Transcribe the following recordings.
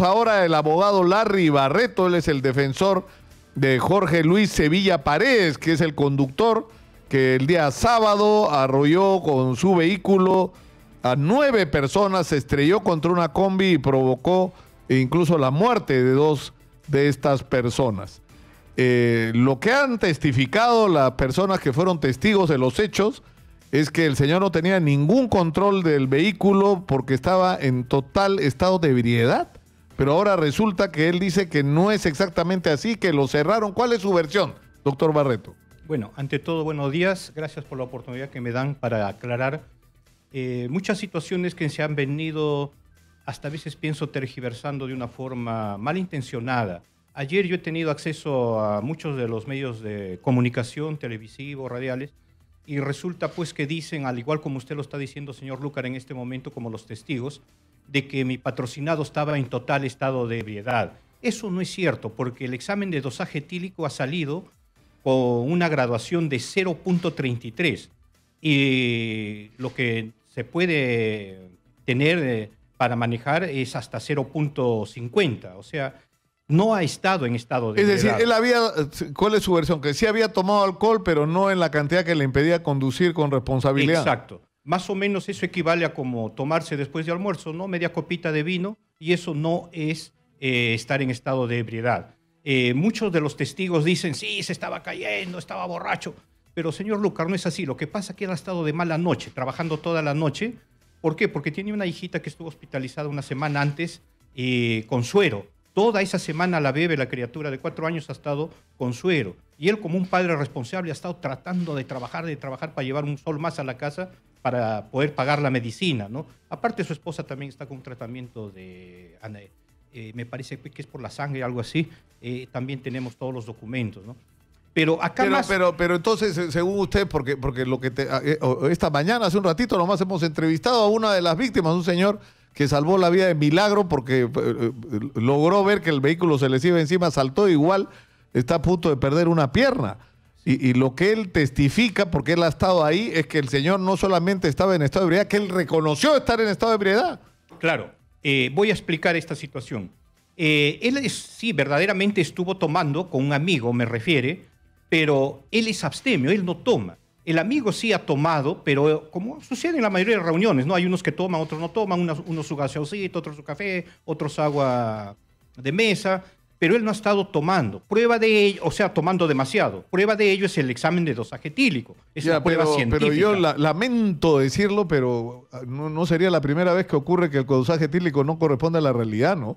ahora el abogado Larry Barreto, él es el defensor de Jorge Luis Sevilla Paredes, que es el conductor que el día sábado arrolló con su vehículo a nueve personas, se estrelló contra una combi y provocó incluso la muerte de dos de estas personas. Eh, lo que han testificado las personas que fueron testigos de los hechos es que el señor no tenía ningún control del vehículo porque estaba en total estado de ebriedad pero ahora resulta que él dice que no es exactamente así, que lo cerraron. ¿Cuál es su versión, doctor Barreto? Bueno, ante todo, buenos días. Gracias por la oportunidad que me dan para aclarar eh, muchas situaciones que se han venido, hasta veces pienso, tergiversando de una forma malintencionada. Ayer yo he tenido acceso a muchos de los medios de comunicación, televisivos, radiales, y resulta pues que dicen, al igual como usted lo está diciendo, señor Lucar, en este momento como los testigos, de que mi patrocinado estaba en total estado de ebriedad. Eso no es cierto, porque el examen de dosaje etílico ha salido con una graduación de 0.33. Y lo que se puede tener eh, para manejar es hasta 0.50. O sea, no ha estado en estado de. Es decir, él había. ¿Cuál es su versión? Que sí había tomado alcohol, pero no en la cantidad que le impedía conducir con responsabilidad. Exacto. Más o menos eso equivale a como tomarse después de almuerzo, ¿no? Media copita de vino y eso no es eh, estar en estado de ebriedad. Eh, muchos de los testigos dicen, sí, se estaba cayendo, estaba borracho. Pero señor Lucar, no es así. Lo que pasa es que él ha estado de mala noche, trabajando toda la noche. ¿Por qué? Porque tiene una hijita que estuvo hospitalizada una semana antes eh, con suero. Toda esa semana la bebe la criatura de cuatro años, ha estado con suero. Y él, como un padre responsable, ha estado tratando de trabajar, de trabajar para llevar un sol más a la casa para poder pagar la medicina, ¿no? Aparte su esposa también está con un tratamiento de, eh, me parece que es por la sangre, algo así, eh, también tenemos todos los documentos, ¿no? Pero acá pero, pero, entonces, eh, según usted, porque, porque lo que ah, esta mañana, hace un ratito nomás hemos entrevistado a una de las víctimas, un señor que salvó la vida de milagro porque logró ver que el vehículo se les iba encima, saltó igual, está a punto de perder una pierna. Y, lo que él testifica, porque él ha estado ahí, es que el señor no solamente estaba en estado de ebriedad, que él reconoció estar en estado de ebriedad. Claro, eh, voy a explicar esta situación. Eh, él sí, verdaderamente estuvo tomando con un amigo, me refiere, pero él es abstemio, él no toma. El amigo sí ha tomado, pero como sucede en la mayoría de reuniones, ¿no? Hay unos que toman, otros no toman, uno unos su gaseosito, otros su café, otros agua de mesa, pero él no ha estado tomando. Prueba de ello, o sea, tomando demasiado. Prueba de ello es el examen de dosaje tílico. Es prueba científica. Pero yo lamento decirlo, pero ah, no, sería la primera vez que ocurre que el dosaje tílico no corresponde a la realidad, ¿no?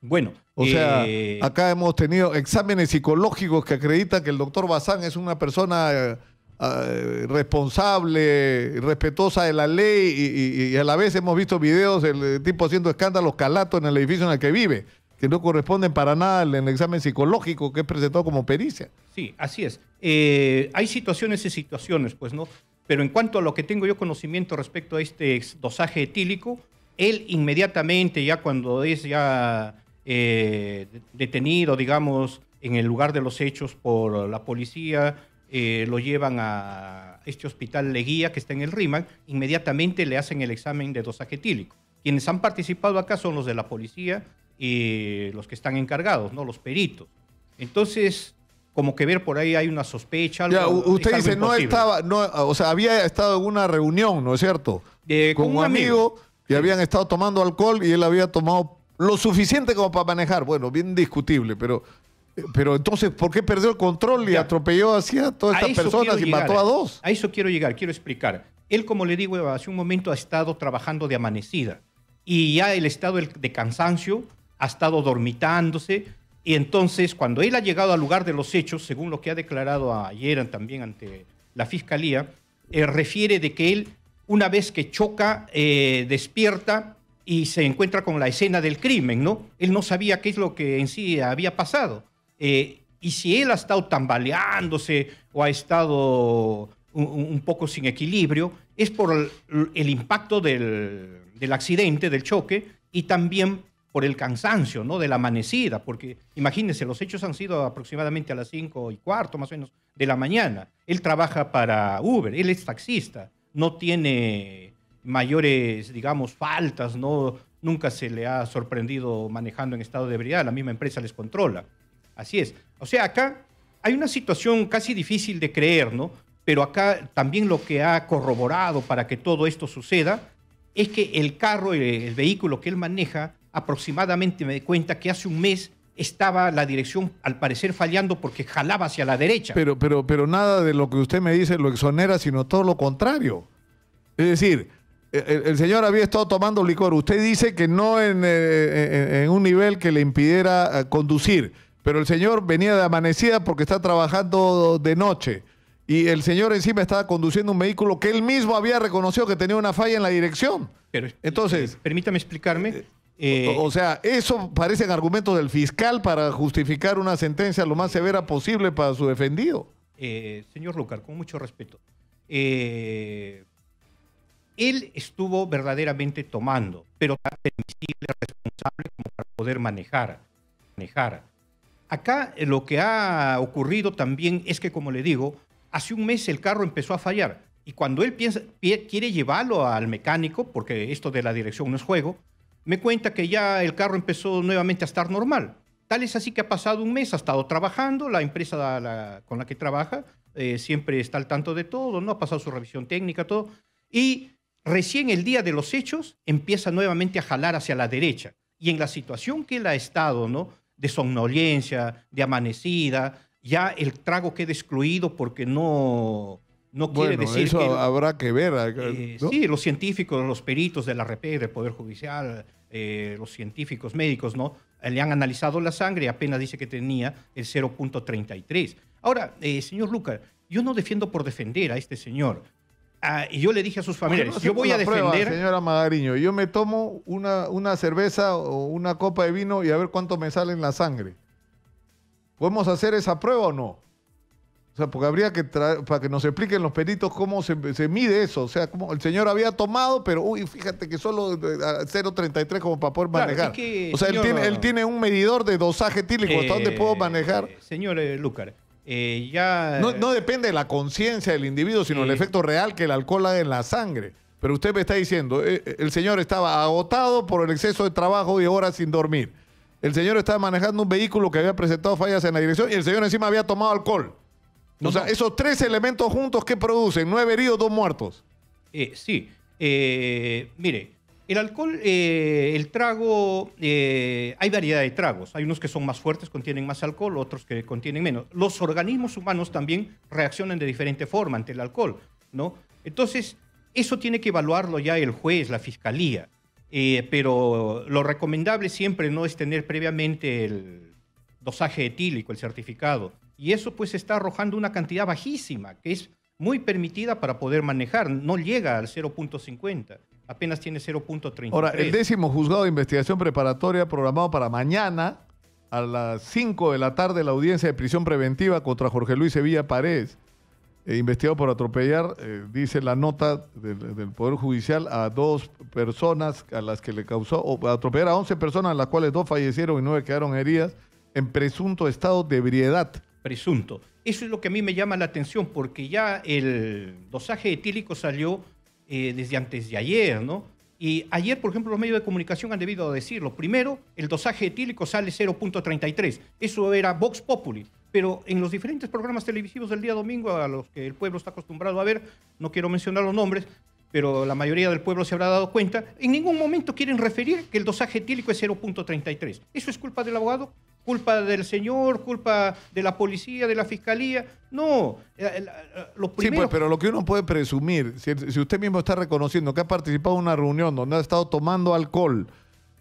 Bueno, o sea, eh, acá hemos tenido exámenes psicológicos que acreditan que el doctor Bazán es una persona eh, ah, responsable, respetuosa de la ley y, a la vez hemos visto videos del eh, tipo haciendo escándalos calatos en el edificio en el que vive no corresponden para nada en el examen psicológico que es presentado como pericia. Sí, así es. Eh, hay situaciones y situaciones, pues, ¿no? Pero en cuanto a lo que tengo yo conocimiento respecto a este dosaje etílico, él inmediatamente, ya cuando es ya eh, detenido, digamos, en el lugar de los hechos por la policía, eh, lo llevan a este hospital Leguía que está en el RIMAN, inmediatamente le hacen el examen de dosaje etílico. Quienes han participado acá son los de la policía, y los que están encargados, ¿no? Los peritos. Entonces, como que ver por ahí hay una sospecha. ya, usted dice, no estaba, o sea, había estado en una reunión, ¿no es cierto? Eh, con, un amigo, y habían estado tomando alcohol y él había tomado lo suficiente como para manejar. Bueno, bien discutible, pero, pero entonces, ¿por qué perdió el control y atropelló así a todas estas personas y mató a dos? A eso quiero llegar, quiero explicar. Él, como le digo, hace un momento ha estado trabajando de amanecida y ya el estado de cansancio ha estado dormitándose y entonces cuando él ha llegado al lugar de los hechos, según lo que ha declarado ayer también ante la fiscalía, eh, refiere de que él una vez que choca eh, despierta y se encuentra con la escena del crimen, ¿no? Él no sabía qué es lo que en sí había pasado. Eh, y si él ha estado tambaleándose o ha estado un, poco sin equilibrio, es por el, impacto del accidente, del choque, y también por el cansancio, ¿no? De la amanecida, porque imagínense, los hechos han sido aproximadamente a las 5 y cuarto, más o menos, de la mañana. Él trabaja para Uber, él es taxista, no tiene mayores, digamos, faltas, ¿no? Nunca se le ha sorprendido manejando en estado de ebriedad, la misma empresa les controla. Así es. O sea, acá hay una situación casi difícil de creer, ¿no? Pero acá también lo que ha corroborado para que todo esto suceda es que el carro, el vehículo que él maneja, aproximadamente me di cuenta que hace un mes estaba la dirección al parecer fallando porque jalaba hacia la derecha. Pero, pero, pero nada de lo que usted me dice lo exonera, sino todo lo contrario. Es decir, e, e, el, señor había estado tomando licor. Usted dice que no en, e, un nivel que le impidiera eh, conducir, pero el señor venía de amanecida porque está trabajando de noche. Y el señor encima estaba conduciendo un vehículo que él mismo había reconocido que tenía una falla en la dirección. Eh, Entonces, eh, permítame explicarme. Eh, o, sea, eso parecen argumentos del fiscal para justificar una sentencia lo más severa posible para su defendido. Eh, señor Lucar, con mucho respeto, eh, él estuvo verdaderamente tomando, pero tan responsable como para poder manejar. manejar. Acá lo que ha ocurrido también es que, como le digo, hace un mes el carro empezó a fallar y cuando él quiere llevarlo al mecánico, porque esto de la dirección no es juego, me cuenta que ya el carro empezó nuevamente a estar normal. Tal es así que ha pasado un mes, ha estado trabajando, la empresa con la que trabaja eh, siempre está al tanto de todo, no ha pasado su revisión técnica, todo. Y recién el día de los hechos empieza nuevamente a jalar hacia la derecha. Y en la situación que él ha estado, ¿no? De somnolencia, de amanecida, ya el trago queda excluido porque no, no quiere decir eso habrá que ver. Eh, sí, los científicos, los peritos de la RP, del Poder Judicial, eh, los científicos médicos, ¿no? Eh, le han analizado la sangre y apenas dice que tenía el 0.33. Ahora, señor Lucas, yo no defiendo por defender a este señor. Ah, y yo le dije a sus familiares, yo voy a defender... señora Magariño, yo me tomo una, una cerveza o una copa de vino y a ver cuánto me sale en la sangre. ¿Podemos hacer esa prueba o no? O sea, porque habría que para que nos expliquen los peritos cómo se, mide eso. O sea, el señor había tomado, pero uy, fíjate que solo 0.33 eh, como para poder manejar. o sea, él, tiene, un medidor de dosaje tílico, ¿hasta dónde eh, puedo manejar? Eh, señor Lúcar, ya... No, depende de la conciencia del individuo, sino el efecto real que el alcohol haga en la sangre. Pero usted me está diciendo, el señor estaba agotado por el exceso de trabajo y horas sin dormir. El señor estaba manejando un vehículo que había presentado fallas en la dirección y el señor encima había tomado alcohol o sea, esos tres elementos juntos, que producen? Nueve heridos, dos muertos. Eh, sí. Eh, mire, el alcohol, eh, el trago, hay variedad de tragos. Hay unos que son más fuertes, contienen más alcohol, otros que contienen menos. Los organismos humanos también reaccionan de diferente forma ante el alcohol, ¿no? Entonces, eso tiene que evaluarlo ya el juez, la fiscalía. pero lo recomendable siempre no es tener previamente el dosaje etílico, el certificado y eso pues está arrojando una cantidad bajísima, que es muy permitida para poder manejar, no llega al 0.50 apenas tiene 0.30. Ahora, el décimo juzgado de investigación preparatoria programado para mañana a las 5 de la tarde la audiencia de prisión preventiva contra Jorge Luis Sevilla Paredes, eh, investigado por atropellar, eh, dice la nota del, Poder Judicial, a dos personas a las que le causó, o atropellar a 11 personas, a las cuales dos fallecieron y nueve quedaron heridas en presunto estado de ebriedad presunto. Eso es lo que a mí me llama la atención, porque ya el dosaje etílico salió eh, desde antes de ayer, ¿no? Y ayer, por ejemplo, los medios de comunicación han debido decirlo. Primero, el dosaje etílico sale 0.33. Eso era Vox Populi. Pero en los diferentes programas televisivos del día domingo, a los que el pueblo está acostumbrado a ver, no quiero mencionar los nombres, pero la mayoría del pueblo se habrá dado cuenta, en ningún momento quieren referir que el dosaje etílico es 0.33. ¿Eso es culpa del abogado? culpa del señor, culpa de la policía, de la fiscalía. No, eh, eh, eh, los primeros... Sí, pues, pero lo que uno puede presumir, si, usted mismo está reconociendo que ha participado en una reunión donde ha estado tomando alcohol,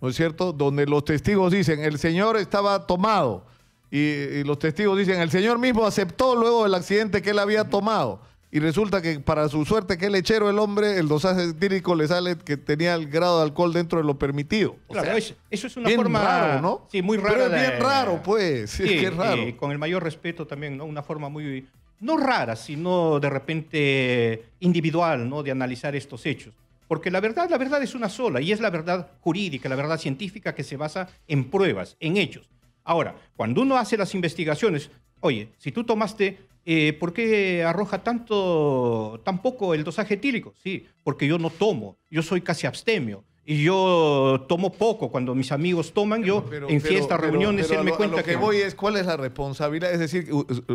¿no es cierto? Donde los testigos dicen, el señor estaba tomado, y, los testigos dicen, el señor mismo aceptó luego el accidente que él había tomado y resulta que para su suerte, que lechero el hombre, el dosaje etílico le sale que tenía el grado de alcohol dentro de lo permitido. claro, eso es una forma. raro, ¿no? Sí, muy raro. Pero es bien raro, pues. Sí, es que es raro. con el mayor respeto también, ¿no? Una forma muy. No rara, sino de repente individual, ¿no? De analizar estos hechos. Porque la verdad, la verdad es una sola y es la verdad jurídica, la verdad científica que se basa en pruebas, en hechos. Ahora, cuando uno hace las investigaciones, oye, si tú tomaste eh, ¿por qué arroja tanto, tan poco el dosaje etílico? Sí, porque yo no tomo, yo soy casi abstemio. Y yo tomo poco cuando mis amigos toman, yo en fiestas, reuniones, él me cuenta lo que, voy es cuál es la responsabilidad, es decir,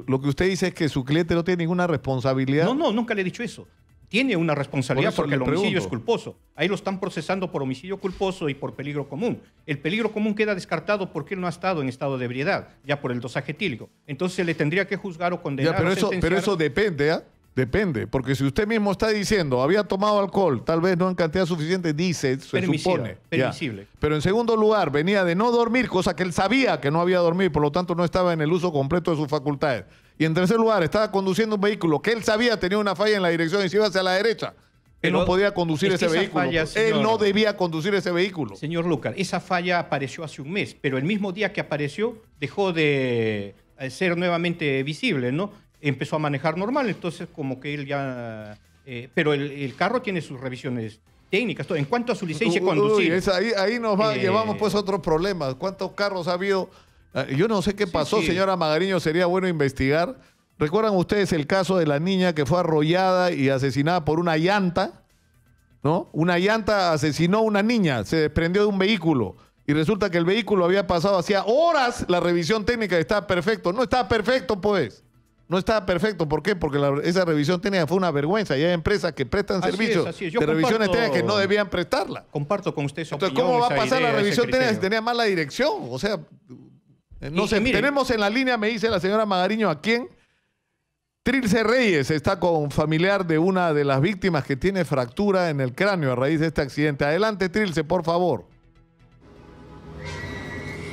lo que usted dice es que su cliente no tiene ninguna responsabilidad. No, no, nunca le he dicho eso tiene una responsabilidad porque el homicidio es culposo. Ahí lo están procesando por homicidio culposo y por peligro común. El peligro común queda descartado porque él no ha estado en estado de ebriedad, ya por el dosaje etílico. Entonces se le tendría que juzgar o condenar. pero, eso, pero eso depende, ¿ah? Depende, porque si usted mismo está diciendo, había tomado alcohol, tal vez no en cantidad suficiente, dice, se supone. Permisible. Pero en segundo lugar, venía de no dormir, cosa que él sabía que no había dormido, por lo tanto no estaba en el uso completo de sus facultades. Y en tercer lugar, estaba conduciendo un vehículo que él sabía tenía una falla en la dirección y se iba hacia la derecha. Él no podía conducir ese vehículo. él no debía conducir ese vehículo. Señor Lucas, esa falla apareció hace un mes, pero el mismo día que apareció dejó de eh, ser nuevamente visible, ¿no? Empezó a manejar normal, entonces como que él ya... Eh, pero el, carro tiene sus revisiones técnicas. Todo. En cuanto a su licencia de conducir... ahí, nos va, eh, llevamos pues otros problemas. ¿Cuántos carros ha habido Ah, yo no sé qué pasó, señora Magariño, sería bueno investigar. ¿Recuerdan ustedes el caso de la niña que fue arrollada y asesinada por una llanta? ¿No? Una llanta asesinó a una niña, se desprendió de un vehículo y resulta que el vehículo había pasado hacía horas la revisión técnica, Estaba perfecto. No estaba perfecto, pues. No estaba perfecto, ¿por qué? Porque esa revisión técnica fue una vergüenza y hay empresas que prestan servicios de revisiones técnicas que no debían prestarla. Comparto con usted su Entonces, ¿cómo va a pasar la revisión técnica si tenía mala dirección? O sea, eh, tenemos en la línea, me dice la señora Magariño, ¿a quién? Trilce Reyes está con familiar de una de las víctimas que tiene fractura en el cráneo a raíz de este accidente. Adelante, Trilce, por favor.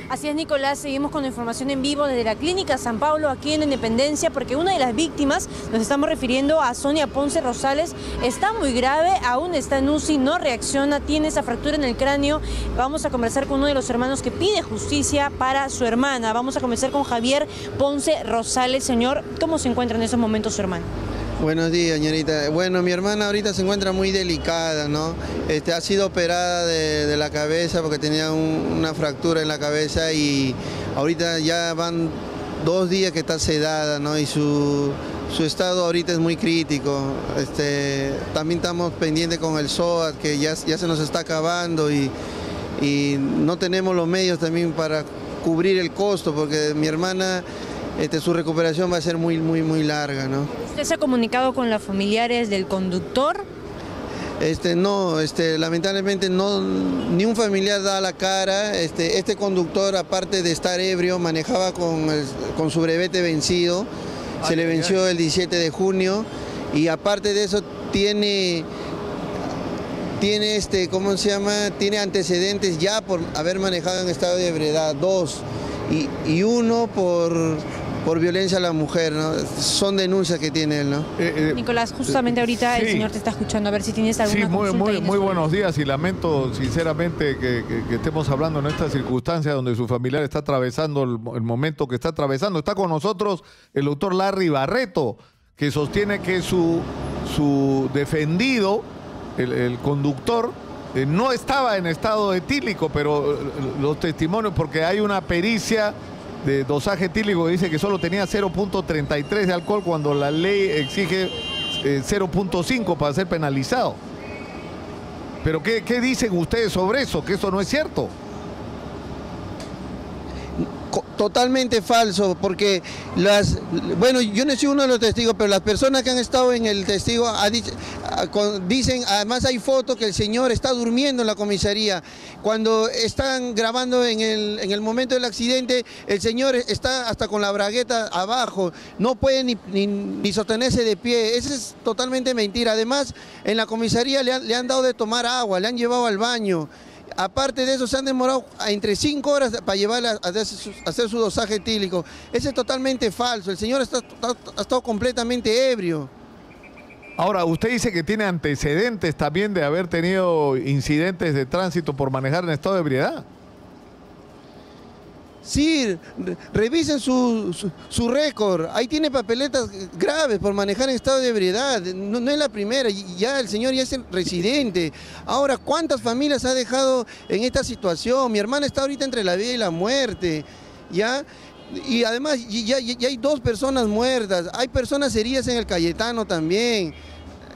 Así es, Nicolás, seguimos con la información en vivo desde la Clínica San Pablo, aquí en Independencia, porque una de las víctimas, nos estamos refiriendo a Sonia Ponce Rosales, está muy grave, aún está en UCI, no reacciona, tiene esa fractura en el cráneo. Vamos a conversar con uno de los hermanos que pide justicia para su hermana. Vamos a conversar con Javier Ponce Rosales. Señor, ¿cómo se encuentra en esos momentos su hermano? Buenos días, señorita. Bueno, mi hermana ahorita se encuentra muy delicada, ¿no? Este, ha sido operada de, la cabeza porque tenía una fractura en la cabeza y ahorita ya van dos días que está sedada, ¿no? Y su, estado ahorita es muy crítico. Este, también estamos pendientes con el SOAT, que ya, se nos está acabando y, no tenemos los medios también para cubrir el costo, porque mi hermana, este, su recuperación va a ser muy, muy, muy larga, ¿no? ¿Usted se ha comunicado con los familiares del conductor? Este, no, este, lamentablemente no, ni un familiar da la cara. Este, este conductor, aparte de estar ebrio, manejaba con, su brevete vencido. Se le venció el 17 de junio. Y aparte de eso, tiene, tiene, este, ¿cómo se llama? Tiene antecedentes ya por haber manejado en estado de ebriedad. Dos. y uno por por violencia a la mujer, ¿no? Son denuncias que tiene él, ¿no? Eh, eh, Nicolás, justamente eh, ahorita el señor te está escuchando, a ver si tienes alguna Sí, muy, buenos días y lamento sinceramente que, estemos hablando en esta circunstancia donde su familiar está atravesando el, momento que está atravesando. Está con nosotros el doctor Larry Barreto, que sostiene que su, su defendido, el, conductor, no estaba en estado etílico, pero los testimonios, porque hay una pericia de dosaje tílico dice que solo tenía 0.33 de alcohol cuando la ley exige 0.5 eh, para ser penalizado. Pero ¿qué, ¿qué dicen ustedes sobre eso? Que eso no es cierto totalmente falso, porque las, bueno, yo no soy uno de los testigos, pero las personas que han estado en el testigo ah, dicen, además hay fotos que el señor está durmiendo en la comisaría. Cuando están grabando en el, en el momento del accidente, el señor está hasta con la bragueta abajo, no puede ni, sostenerse de pie. Eso es totalmente mentira. Además, en la comisaría le han, le han dado de tomar agua, le han llevado al baño. Aparte de eso, se han demorado entre 5 horas para llevarle a hacer su, dosaje tílico. Ese es totalmente falso. El señor ha estado completamente ebrio. Ahora, usted dice que tiene antecedentes también de haber tenido incidentes de tránsito por manejar en estado de ebriedad. Sí, revisen su, su, récord. Ahí tiene papeletas graves por manejar en estado de ebriedad. No, es la primera, ya el señor ya es el residente. Ahora, ¿cuántas familias ha dejado en esta situación? Mi hermana está ahorita entre la vida y la muerte. ¿Ya? Y además, ya, ya hay dos personas muertas. Hay personas heridas en el Cayetano también.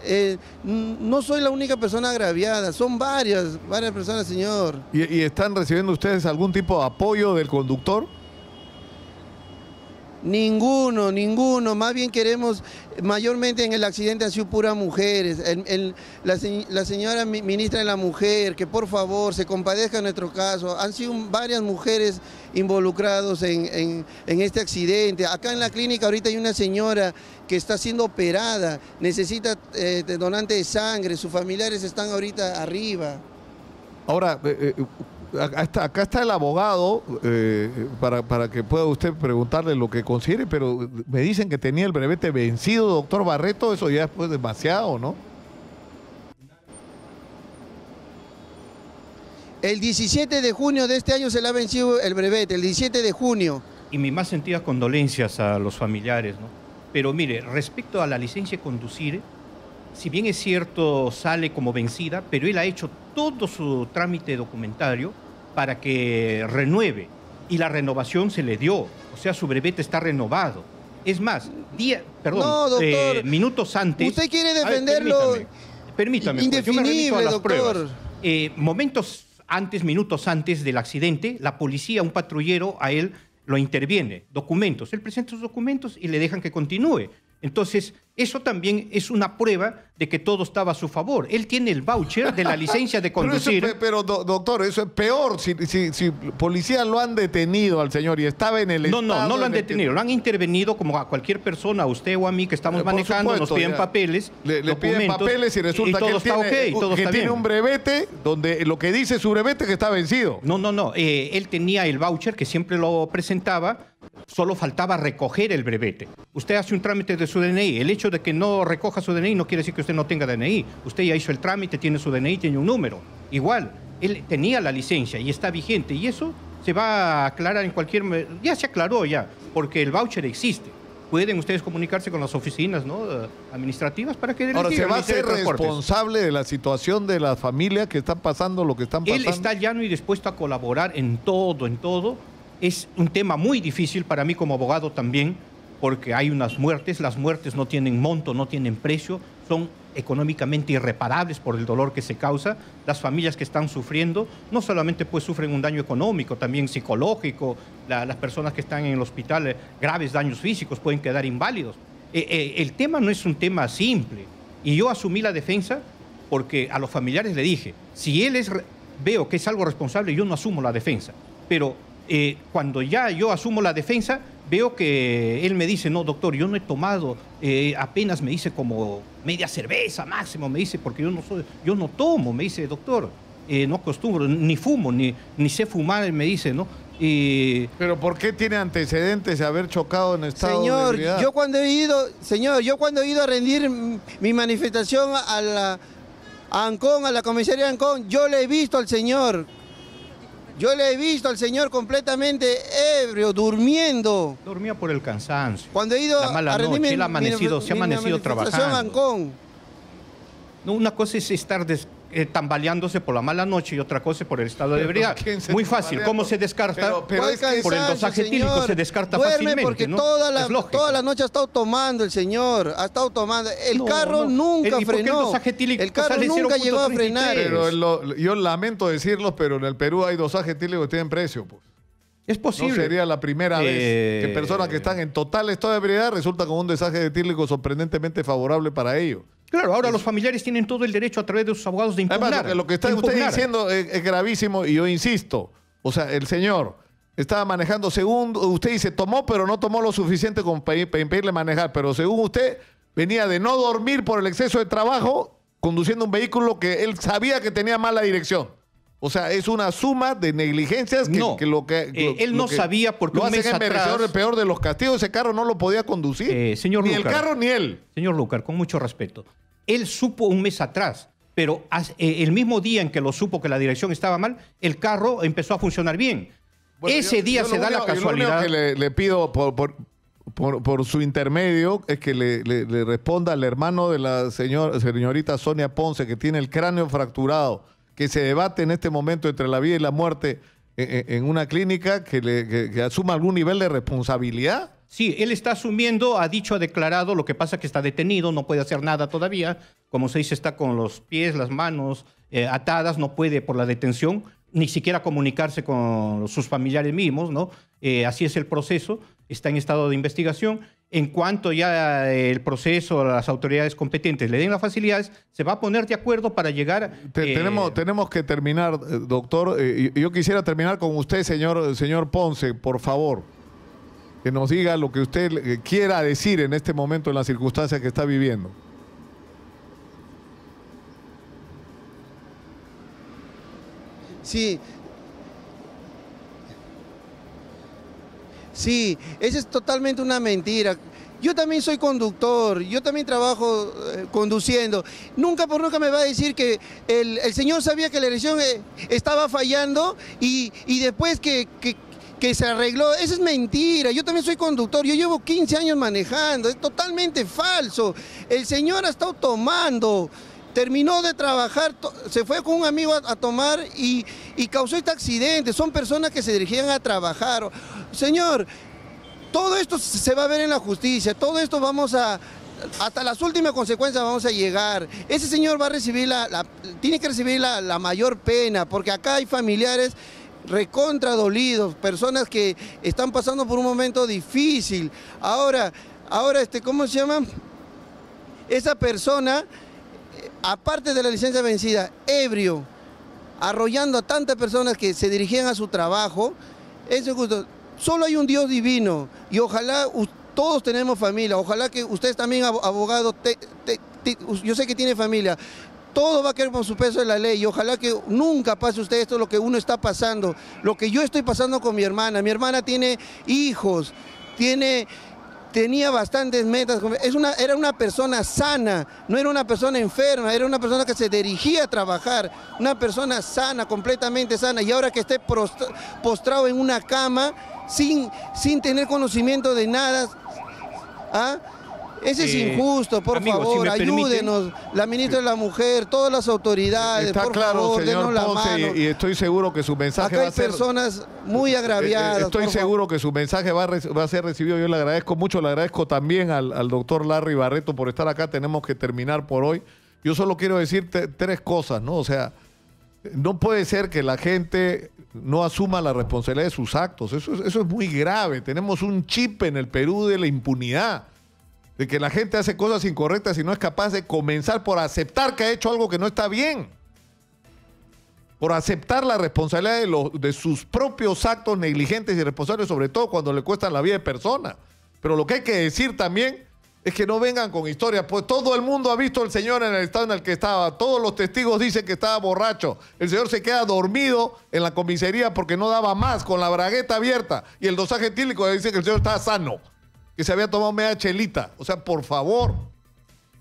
Eh, no soy la única persona agraviada, son varias, varias personas, señor. ¿Y, están recibiendo ustedes algún tipo de apoyo del conductor? Ninguno, ninguno. Más bien queremos, mayormente en el accidente han sido puras mujeres. El, la, señora ministra de la Mujer, que por favor se compadezca en nuestro caso. Han sido varias mujeres involucradas en, este accidente. Acá en la clínica ahorita hay una señora que está siendo operada, necesita eh, donante de sangre, sus familiares están ahorita arriba. Ahora, eh, eh, acá está, el abogado eh, para, para, que pueda usted preguntarle lo que considere, pero me dicen que tenía el brevete vencido, doctor Barreto, eso ya es pues, demasiado, ¿no? El 17 de junio de este año se le ha vencido el brevete, el 17 de junio. Y mis más sentidas condolencias a los familiares, ¿no? Pero mire, respecto a la licencia de conducir, si bien es cierto, sale como vencida, pero él ha hecho todo su trámite documentario para que renueve. Y la renovación se le dio. O sea, su brevete está renovado. Es más, perdón, eh, minutos antes. Usted quiere defenderlo. permítame, doctor. momentos antes, minutos antes del accidente, la policía, un patrullero, a él lo interviene. Documentos. Él presenta sus documentos y le dejan que continúe. Entonces, eso también es una prueba de que todo estaba a su favor. Él tiene el voucher de la licencia de conducir. pero, doctor, eso es peor. Si, policías lo han detenido al señor y estaba en el... No, no, no lo han detenido. Lo han intervenido como a cualquier persona, a usted o a mí que estamos manejando, nos piden papeles. Le, piden papeles y resulta que, está tiene, que tiene un brevete donde lo que dice su brevete que está vencido. No, no, no. Eh, él tenía el voucher que siempre lo presentaba. Solo faltaba recoger el brevete. Usted hace un trámite de su DNI. El hecho de que no recoja su DNI no quiere decir que usted no tenga DNI. Usted ya hizo el trámite, tiene su DNI, tiene un número. Igual, él tenía la licencia y está vigente y eso se va a aclarar en cualquier... Ya se aclaró ya, porque el voucher existe. Pueden ustedes comunicarse con las oficinas eh, administrativas para que... Ahora, ¿se va a ser responsable de la situación de las familias que están pasando lo que están pasando? Él está llano y dispuesto a colaborar en todo, en todo. Es un tema muy difícil para mí como abogado también, porque hay unas muertes, las muertes no tienen monto, no tienen precio, son económicamente irreparables por el dolor que se causa, las familias que están sufriendo, no solamente pues sufren un daño económico, también psicológico, las personas que están en el hospital, eh, graves daños físicos, pueden quedar inválidos. Eh, eh, el tema no es un tema simple. Y yo asumí la defensa porque a los familiares le dije, si él es, veo que es algo responsable, yo no asumo la defensa. Pero cuando ya yo asumo la defensa, veo que él me dice, no, doctor, yo no he tomado, eh, apenas me dice como media cerveza máximo, me dice, porque yo no, soy, yo no tomo, me dice, doctor, eh, no acostumbro, ni fumo, ni, ni sé fumar, me dice, ¿no? Pero ¿por qué tiene antecedentes de haber chocado en estado señor, de Señor, yo cuando he ido, señor, yo cuando he ido a rendir mi manifestación a la a la comisaría de Ancón, yo le he visto al señor yo le he visto al señor completamente ebrio, durmiendo. Dormía por el cansancio. Cuando he ido la a noche, amanecido, se ha amanecido trabajando. No, una cosa es estar des eh, tambaleándose por la mala noche y otra cosa por el estado de ebriedad. Muy fácil. ¿Cómo se descarta? Pero, por el dosaje tílico se descarta fácilmente. porque toda, la, toda la noche ha estado tomando el señor, ha estado tomando. El carro nunca frenó. El, carro nunca llegó a frenar. yo lamento decirlo, pero en el Perú hay dosaje tílico que tienen precio. Pues. Es posible. sería la primera vez que eh, personas que están en total estado de ebriedad resulta con un dosaje de tílico sorprendentemente favorable para ellos. Claro, ahora los familiares tienen todo el derecho a través de sus abogados de impugnar. lo que está usted diciendo es, gravísimo y yo insisto. O sea, el señor estaba manejando según usted dice tomó, pero no tomó lo suficiente para, impedirle manejar. Pero según usted venía de no dormir por el exceso de trabajo conduciendo un vehículo que él sabía que tenía mala dirección. O sea, es una suma de negligencias que, lo que... Eh, él no sabía porque lo un mes el peor de los castigos. Ese carro no lo podía conducir. Eh, ni el carro ni él. Señor Lucar, con mucho respeto. Él supo un mes atrás, pero eh, el mismo día en que lo supo que la dirección estaba mal, el carro empezó a funcionar bien. Ese día se da la casualidad. que le, pido por, su intermedio es que le, responda al hermano de la señorita Sonia Ponce, que tiene el cráneo fracturado, que se debate en este momento entre la vida y la muerte eh, eh, en, una clínica, que, le, que asuma algún nivel de responsabilidad. Sí, él está asumiendo, ha dicho, ha declarado, lo que pasa es que está detenido, no puede hacer nada todavía. Como se dice, está con los pies, las manos eh, atadas, no puede por la detención ni siquiera comunicarse con sus familiares mismos, ¿no? Eh, así es el proceso, está en estado de investigación. En cuanto ya eh, el proceso, las autoridades competentes le den las facilidades, se va a poner de acuerdo para llegar. tenemos, tenemos que terminar, doctor. yo, quisiera terminar con usted, señor, señor Ponce, por favor que nos diga lo que usted eh, quiera decir en este momento, en las circunstancia que está viviendo. Sí. Sí, esa es totalmente una mentira. Yo también soy conductor, yo también trabajo eh, conduciendo. Nunca por nunca me va a decir que el, señor sabía que la elección eh, estaba fallando y, y después que, que que se arregló. Eso es mentira. Yo también soy conductor. Yo llevo 15 años manejando. Es totalmente falso. El señor ha estado tomando. Terminó de trabajar, se fue con un amigo a, tomar y, causó este accidente. Son personas que se dirigían a trabajar. Señor, todo esto se va a ver en la justicia. Todo esto vamos a, hasta las últimas consecuencias vamos a llegar. Ese señor va a recibir la, tiene que recibir la mayor pena, porque acá hay familiares recontra dolidos, personas que están pasando por un momento difícil. Ahora, ahora este, ¿cómo se llama? Esa persona, eh, aparte de la licencia vencida, ebrio, arrollando a tantas personas que se dirigían a su trabajo, eso justo. Solo hay un Dios divino y ojalá todos tenemos familia, ojalá que ustedes también, abogado, yo sé que tiene familia, todo va a caer por su peso de la ley y ojalá que nunca pase usted esto, lo que uno está pasando, lo que yo estoy pasando con mi hermana. Mi hermana tiene hijos, tiene tenía bastantes metas, es una, era una persona sana, no era una persona enferma, era una persona que se dirigía a trabajar, una persona sana, completamente sana, y ahora que esté postrado en una cama sin, sin tener conocimiento de nada, ¿ah? Ese es eh, injusto, por favor, ayúdenos, la ministra de la Mujer, todas las autoridades, por claro, favor, señor la Y, estoy seguro que su mensaje va a ser... hay personas muy eh, eh, agraviadas. Estoy seguro que su mensaje va a, ser recibido, yo le agradezco mucho, le agradezco también al, doctor Larry Barreto por estar acá, tenemos que terminar por hoy. Yo solo quiero decir tres cosas, ¿no? O sea, no puede ser que la gente no asuma la responsabilidad de sus actos. Eso, eso es muy grave. Tenemos un chip en el Perú de la impunidad de que la gente hace cosas incorrectas y no es capaz de comenzar por aceptar que ha hecho algo que no está bien, por aceptar la responsabilidad de, de sus propios actos negligentes y responsables, sobre todo cuando le cuestan la vida de personas. Pero lo que hay que decir también es que no vengan con historias, pues todo el mundo ha visto al señor en el estado en el que estaba, todos los testigos dicen que estaba borracho, el señor se queda dormido en la comisaría porque no daba más, con la bragueta abierta, y el dosaje tílico dice que el señor estaba sano que se había tomado media chelita. O sea, por favor,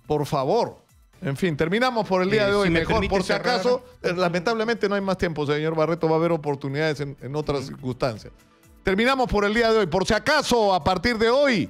por favor. En fin, terminamos por el día eh, de hoy. Mejor, por si acaso, eh, lamentablemente no hay más tiempo, señor Barreto, va a haber oportunidades en otras mm. circunstancias. Terminamos por el día de hoy. Por si acaso, a partir de hoy,